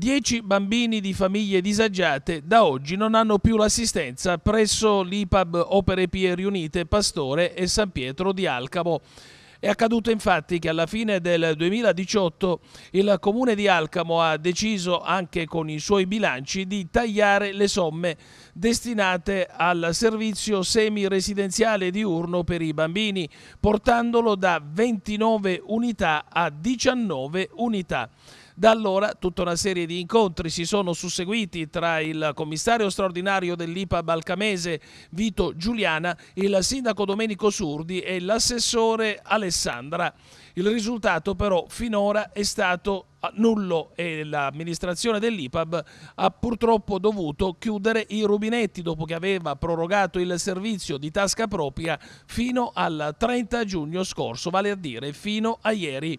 10 bambini di famiglie disagiate da oggi non hanno più l'assistenza presso l'IPAB Opere Pie Riunite Pastore e San Pietro di Alcamo. È accaduto infatti che alla fine del 2018 il comune di Alcamo ha deciso anche con i suoi bilanci di tagliare le somme destinate al servizio semiresidenziale diurno per i bambini, portandolo da 29 unità a 19 unità. Da allora tutta una serie di incontri si sono susseguiti tra il commissario straordinario dell'IPA Balcamese Vito Giuliana, il sindaco Domenico Surdi e l'assessore Alessandra. Il risultato però finora è stato Nullo e l'amministrazione dell'IPAB ha purtroppo dovuto chiudere i rubinetti dopo che aveva prorogato il servizio di tasca propria fino al 30 giugno scorso, vale a dire fino a ieri.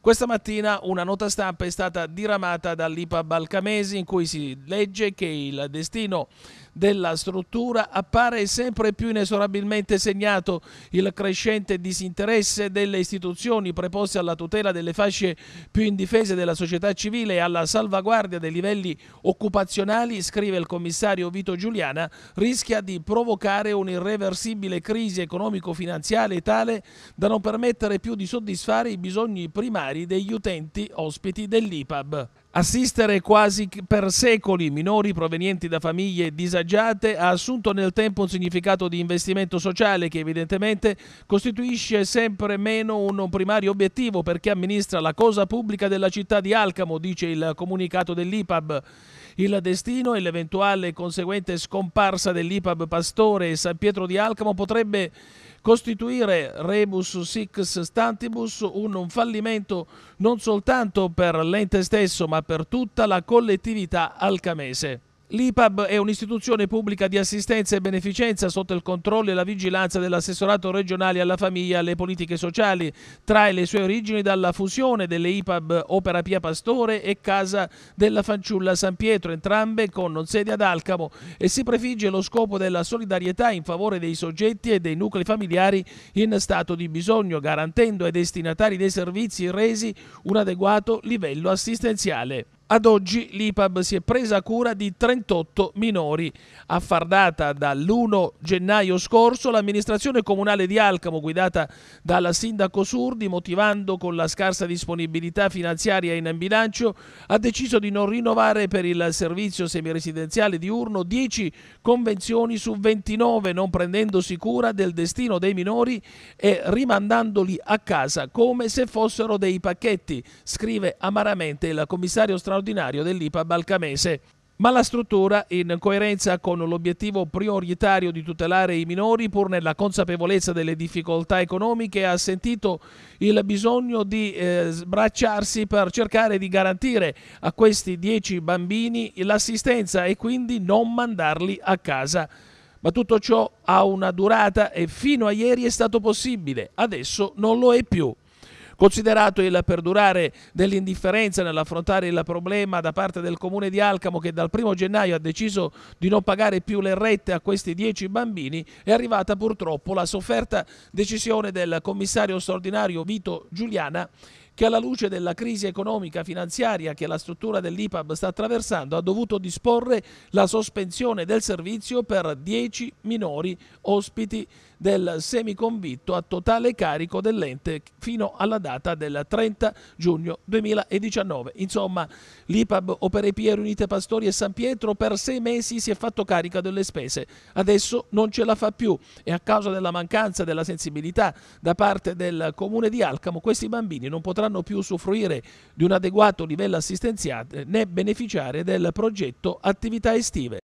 Questa mattina una nota stampa è stata diramata dall'IPAB Alcamesi in cui si legge che il destino della struttura appare sempre più inesorabilmente segnato il crescente disinteresse delle istituzioni preposte alla tutela delle fasce più indifese della società civile e alla salvaguardia dei livelli occupazionali, scrive il commissario Vito Giuliana, rischia di provocare un'irreversibile crisi economico finanziale tale da non permettere più di soddisfare i bisogni primari degli utenti ospiti dell'IPAB. Assistere quasi per secoli minori provenienti da famiglie disagiate ha assunto nel tempo un significato di investimento sociale che evidentemente costituisce sempre meno un primario obiettivo per chi amministra la cosa pubblica della città di Alcamo, dice il comunicato dell'IPAB. Il destino e l'eventuale conseguente scomparsa dell'IPAB Pastore e San Pietro di Alcamo potrebbe costituire rebus sic stantibus un fallimento non soltanto per l'ente stesso ma per tutta la collettività alcamese. L'IPAB è un'istituzione pubblica di assistenza e beneficenza sotto il controllo e la vigilanza dell'assessorato regionale alla famiglia e alle politiche sociali. Trae le sue origini dalla fusione delle IPAB Opera Pia Pastore e Casa della Fanciulla San Pietro, entrambe con sede ad Alcamo, e si prefigge lo scopo della solidarietà in favore dei soggetti e dei nuclei familiari in stato di bisogno, garantendo ai destinatari dei servizi resi un adeguato livello assistenziale. Ad oggi l'IPAB si è presa cura di 38 minori. A Affardata dall'1 gennaio scorso, l'amministrazione comunale di Alcamo, guidata dalla sindaco Surdi, motivando con la scarsa disponibilità finanziaria in bilancio, ha deciso di non rinnovare per il servizio semiresidenziale diurno 10 convenzioni su 29, non prendendosi cura del destino dei minori e rimandandoli a casa come se fossero dei pacchetti, scrive amaramente il commissario straordinario straordinario dell'IPA balcamese. Ma la struttura, in coerenza con l'obiettivo prioritario di tutelare i minori, pur nella consapevolezza delle difficoltà economiche, ha sentito il bisogno di eh, sbracciarsi per cercare di garantire a questi dieci bambini l'assistenza e quindi non mandarli a casa. Ma tutto ciò ha una durata e fino a ieri è stato possibile, adesso non lo è più. Considerato il perdurare dell'indifferenza nell'affrontare il problema da parte del comune di Alcamo che dal 1 gennaio ha deciso di non pagare più le rette a questi 10 bambini, è arrivata purtroppo la sofferta decisione del commissario straordinario Vito Giuliana che alla luce della crisi economica finanziaria che la struttura dell'IPAB sta attraversando ha dovuto disporre la sospensione del servizio per 10 minori ospiti del semiconvitto a totale carico dell'ente fino alla data del 30 giugno 2019. Insomma, l'IPAB Opere Piero Unite Pastori e San Pietro per sei mesi si è fatto carico delle spese. Adesso non ce la fa più e a causa della mancanza della sensibilità da parte del comune di Alcamo questi bambini non potranno più usufruire di un adeguato livello assistenziale né beneficiare del progetto attività estive.